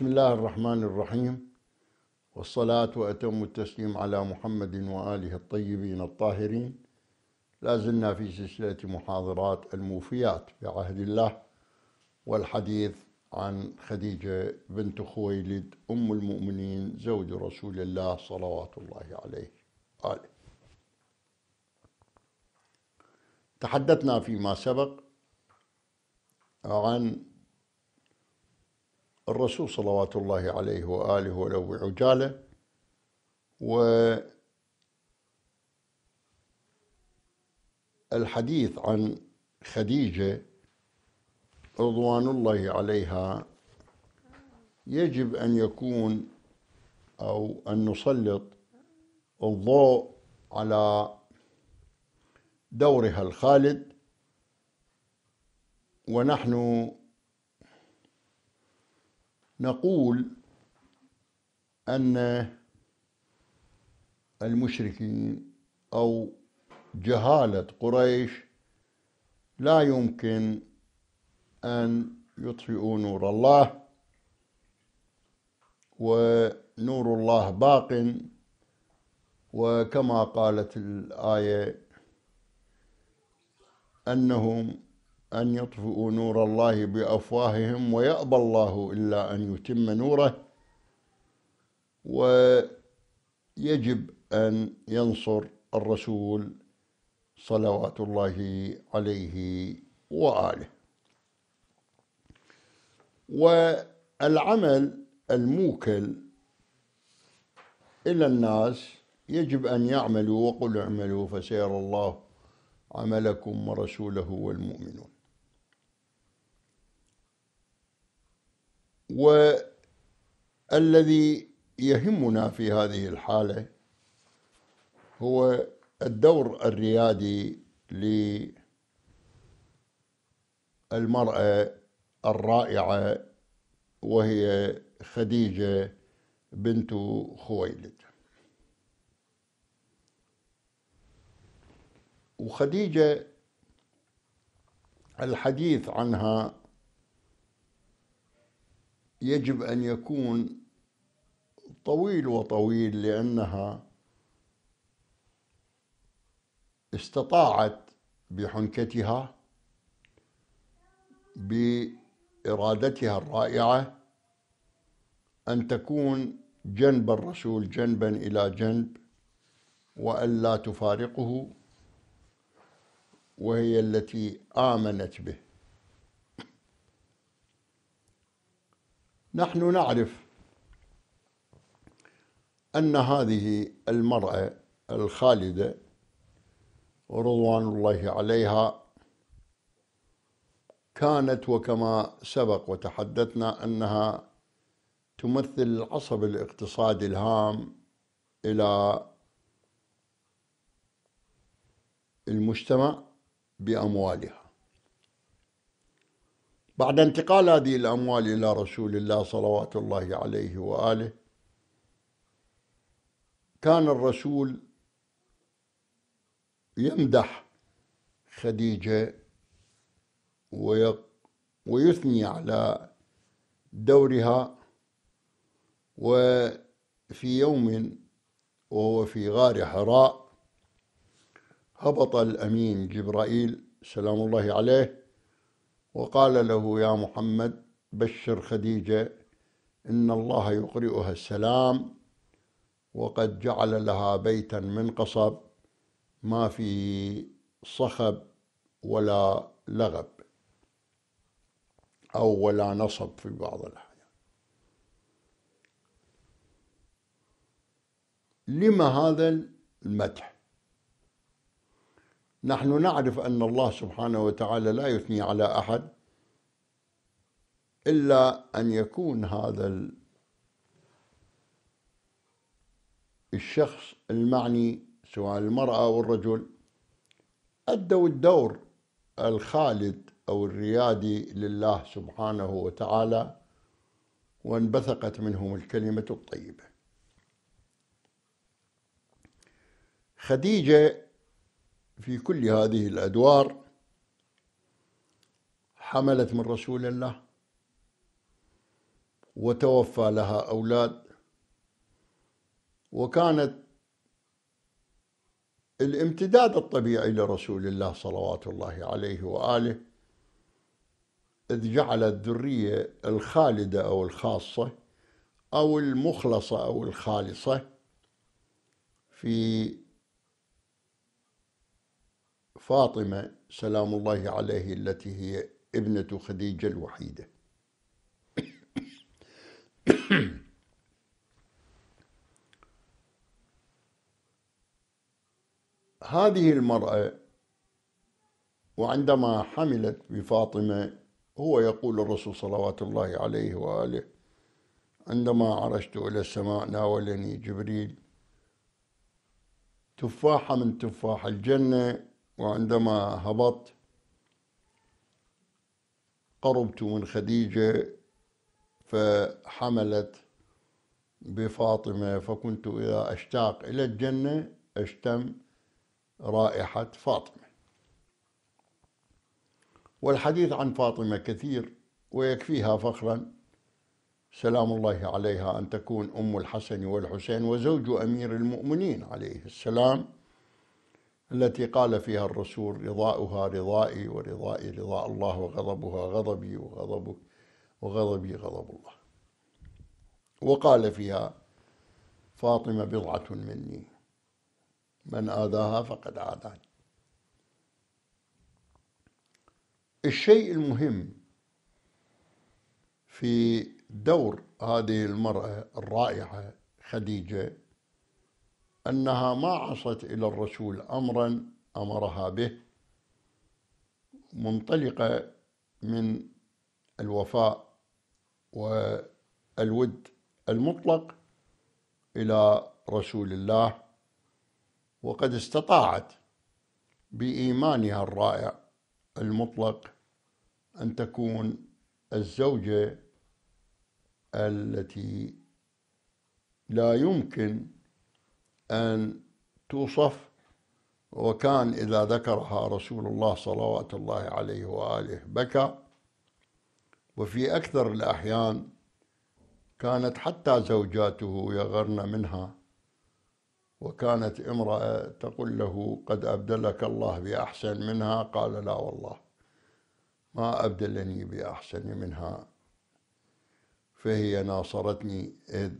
بسم الله الرحمن الرحيم والصلاة وأتم التسليم على محمد وآله الطيبين الطاهرين لازلنا في سلسلة محاضرات الموفيات في عهد الله والحديث عن خديجة بنت خويلد أم المؤمنين زوج رسول الله صلوات الله عليه وآله تحدثنا فيما سبق عن الرسول صلوات الله عليه وآله ولو عجاله و الحديث عن خديجة رضوان الله عليها يجب أن يكون أو أن نسلط الضوء على دورها الخالد ونحن نقول أن المشركين أو جهالة قريش لا يمكن أن يطفئوا نور الله ونور الله باق وكما قالت الآية أنهم أن يطفئوا نور الله بأفواههم ويأبى الله إلا أن يتم نوره ويجب أن ينصر الرسول صلوات الله عليه وآله والعمل الموكل إلى الناس يجب أن يعملوا وقل اعملوا فسيرى الله عملكم ورسوله والمؤمنون والذي يهمنا في هذه الحالة هو الدور الريادي للمرأة الرائعة وهي خديجة بنت خويلد وخديجة الحديث عنها يجب أن يكون طويل وطويل لأنها استطاعت بحنكتها بإرادتها الرائعة أن تكون جنب الرسول جنبا إلى جنب وألا تفارقه وهي التي آمنت به نحن نعرف أن هذه المرأة الخالدة رضوان الله عليها كانت وكما سبق وتحدثنا أنها تمثل العصب الاقتصادي الهام إلى المجتمع بأموالها بعد انتقال هذه الأموال إلى رسول الله صلوات الله عليه وآله كان الرسول يمدح خديجة ويثني على دورها وفي يوم وهو في غار حراء هبط الأمين جبرائيل سلام الله عليه وقال له يا محمد بشر خديجة إن الله يقرئها السلام وقد جعل لها بيتا من قصب ما فيه صخب ولا لغب أو ولا نصب في بعض الأحيان لما هذا المدح نحن نعرف أن الله سبحانه وتعالى لا يثني على أحد إلا أن يكون هذا الشخص المعني سواء المرأة أو الرجل أدوا الدور الخالد أو الريادي لله سبحانه وتعالى وانبثقت منهم الكلمة الطيبة خديجة في كل هذه الأدوار حملت من رسول الله وتوفى لها أولاد وكانت الامتداد الطبيعي لرسول الله صلوات الله عليه وآله إذ جعل الذرية الخالدة أو الخاصة أو المخلصة أو الخالصة في فاطمة سلام الله عليه التي هي ابنة خديجة الوحيدة هذه المرأة وعندما حملت بفاطمة هو يقول الرسول صلوات الله عليه وآله عندما عرجت إلى السماء ناولني جبريل تفاحة من تفاح الجنة وعندما هبطت قربت من خديجة فحملت بفاطمة فكنت إذا أشتاق إلى الجنة أشتم رائحة فاطمة والحديث عن فاطمة كثير ويكفيها فخرا سلام الله عليها أن تكون أم الحسن والحسين وزوج أمير المؤمنين عليه السلام التي قال فيها الرسول رضاؤها رضائي ورضائي رضاء الله وغضبها غضبي وغضب وغضبي غضب الله وقال فيها فاطمة بضعة مني من آذاها فقد عاداني الشيء المهم في دور هذه المرأة الرائعة خديجة أنها ما عصت إلى الرسول أمرا أمرها به منطلقة من الوفاء والود المطلق إلى رسول الله وقد استطاعت بإيمانها الرائع المطلق أن تكون الزوجة التي لا يمكن أن توصف وكان إذا ذكرها رسول الله صلوات الله عليه وآله بكى وفي أكثر الأحيان كانت حتى زوجاته يغرن منها وكانت امرأة تقول له قد أبدلك الله بأحسن منها قال لا والله ما أبدلني بأحسن منها فهي ناصرتني إذ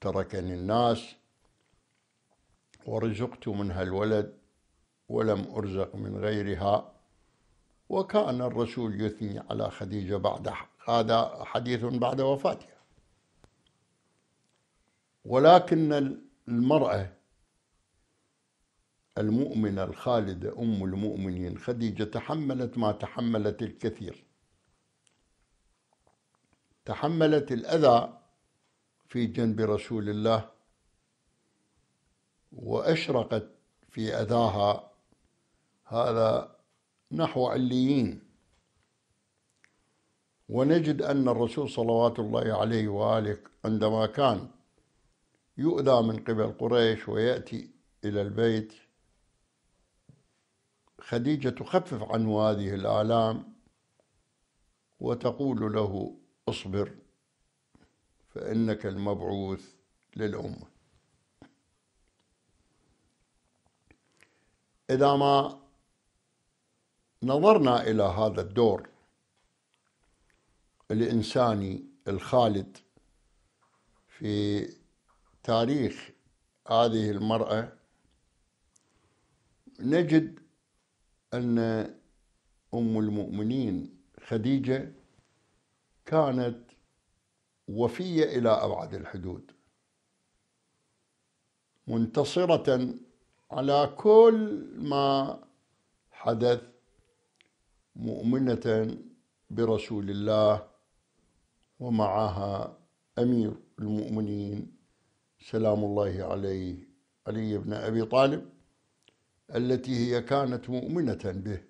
تركني الناس ورزقت منها الولد ولم أرزق من غيرها وكان الرسول يثني على خديجة بعد هذا حديث بعد وفاتها ولكن المرأة المؤمنة الخالدة أم المؤمنين خديجة تحملت ما تحملت الكثير تحملت الأذى في جنب رسول الله وأشرقت في أذاها هذا نحو عليين ونجد أن الرسول صلوات الله عليه وآله عندما كان يؤذى من قبل قريش ويأتي إلى البيت خديجة تخفف عنه هذه الآلام وتقول له اصبر فإنك المبعوث للأمة إذا ما نظرنا إلى هذا الدور الإنساني الخالد في تاريخ هذه المرأة نجد أن أم المؤمنين خديجة كانت وفية إلى أبعد الحدود منتصرة على كل ما حدث مؤمنة برسول الله ومعها أمير المؤمنين سلام الله عليه علي بن أبي طالب التي هي كانت مؤمنة به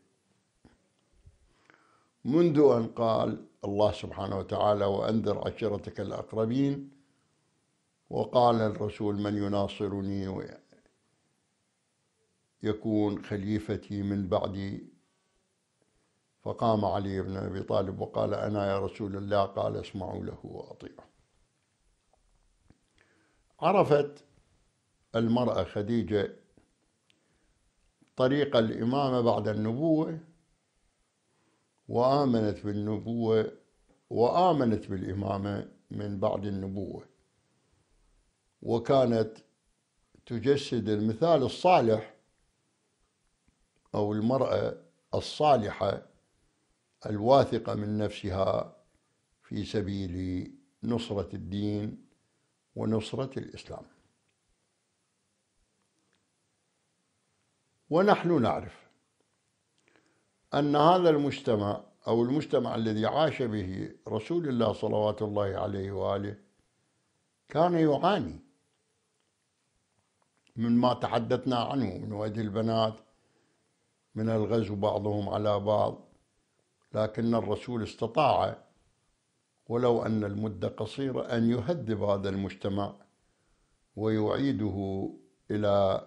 منذ أن قال الله سبحانه وتعالى وأنذر عشيرتك الأقربين وقال الرسول من يناصرني يكون خليفتي من بعدي فقام علي بن ابي طالب وقال انا يا رسول الله قال اسمعوا له واطيعوا عرفت المراه خديجه طريق الامامه بعد النبوه وامنت بالنبوه وامنت بالامامه من بعد النبوه وكانت تجسد المثال الصالح أو المرأة الصالحة الواثقة من نفسها في سبيل نصرة الدين ونصرة الإسلام ونحن نعرف أن هذا المجتمع أو المجتمع الذي عاش به رسول الله صلوات الله عليه وآله كان يعاني مما تحدثنا عنه من وجه البنات من الغزو بعضهم على بعض لكن الرسول استطاع ولو أن المدة قصيرة أن يهذب هذا المجتمع ويعيده إلى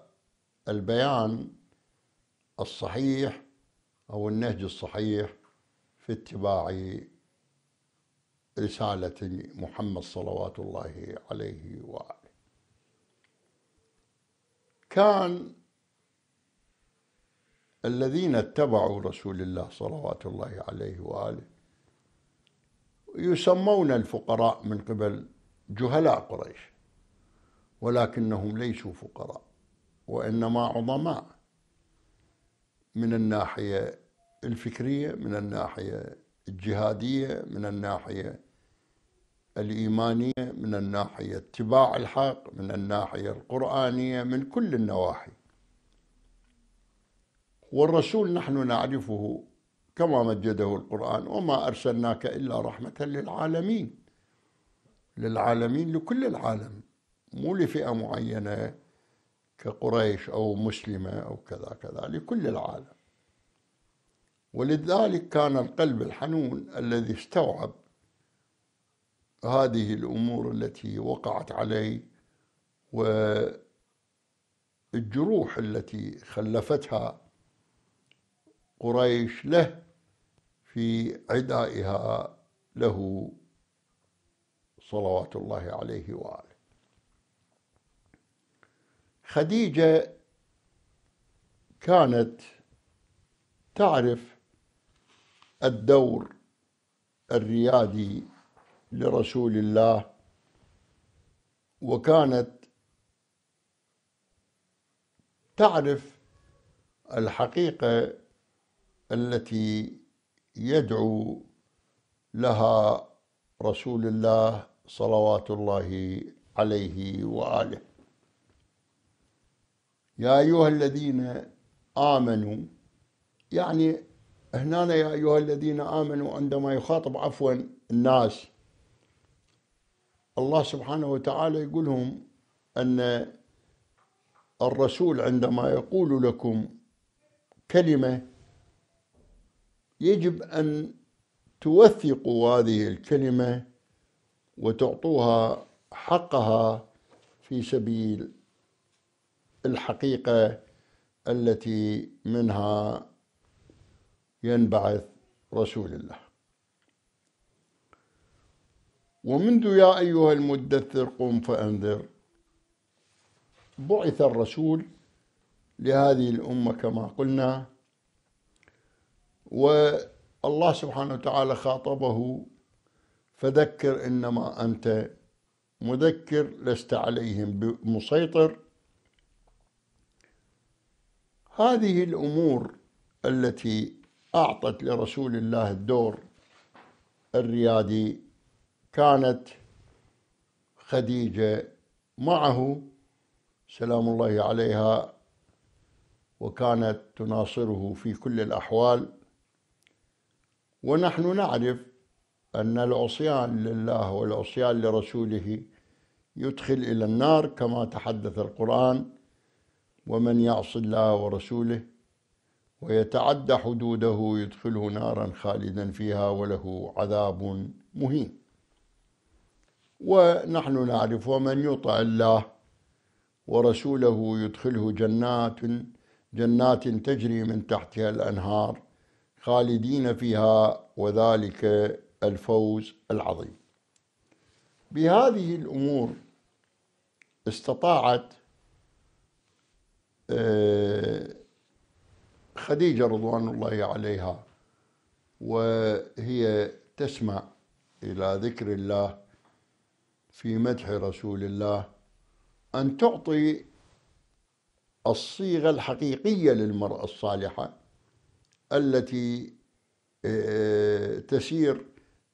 البيان الصحيح أو النهج الصحيح في اتباع رسالة محمد صلوات الله عليه وآله كان الذين اتبعوا رسول الله صلوات الله عليه وآله يسمون الفقراء من قبل جهلاء قريش ولكنهم ليسوا فقراء وإنما عظماء من الناحية الفكرية من الناحية الجهادية من الناحية الإيمانية من الناحية اتباع الحق من الناحية القرآنية من كل النواحي والرسول نحن نعرفه كما مجده القرآن وما أرسلناك إلا رحمة للعالمين للعالمين لكل العالم مو لفئة معينة كقريش أو مسلمة أو كذا كذا لكل العالم ولذلك كان القلب الحنون الذي استوعب هذه الأمور التي وقعت عليه والجروح التي خلفتها قريش له في عدائها له صلوات الله عليه واله خديجه كانت تعرف الدور الريادي لرسول الله وكانت تعرف الحقيقه التي يدعو لها رسول الله صلوات الله عليه واله يا ايها الذين امنوا يعني هنا يا ايها الذين امنوا عندما يخاطب عفوا الناس الله سبحانه وتعالى يقولهم ان الرسول عندما يقول لكم كلمه يجب أن توثقوا هذه الكلمة وتعطوها حقها في سبيل الحقيقة التي منها ينبعث رسول الله ومنذ يا أيها المدثر قم فأنذر بعث الرسول لهذه الأمة كما قلنا والله سبحانه وتعالى خاطبه فذكر إنما أنت مذكر لست عليهم بمسيطر هذه الأمور التي أعطت لرسول الله الدور الريادي كانت خديجة معه سلام الله عليها وكانت تناصره في كل الأحوال ونحن نعرف أن العصيان لله والعصيان لرسوله يدخل إلى النار كما تحدث القرآن ومن يعص الله ورسوله ويتعدى حدوده يدخله نارا خالدا فيها وله عذاب مهين ونحن نعرف ومن يطع الله ورسوله يدخله جنات جنات تجري من تحتها الأنهار خالدين فيها وذلك الفوز العظيم بهذه الامور استطاعت آه، خديجه رضوان الله عليها وهي تسمع الى ذكر الله في مدح رسول الله ان تعطي الصيغه الحقيقيه للمراه الصالحه التي آه، تسير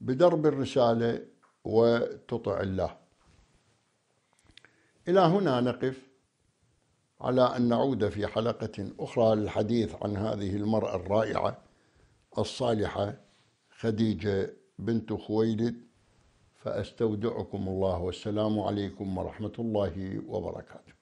بدرب الرسالة وتطع الله إلى هنا نقف على أن نعود في حلقة أخرى للحديث عن هذه المرأة الرائعة الصالحة خديجة بنت خويلد فأستودعكم الله والسلام عليكم ورحمة الله وبركاته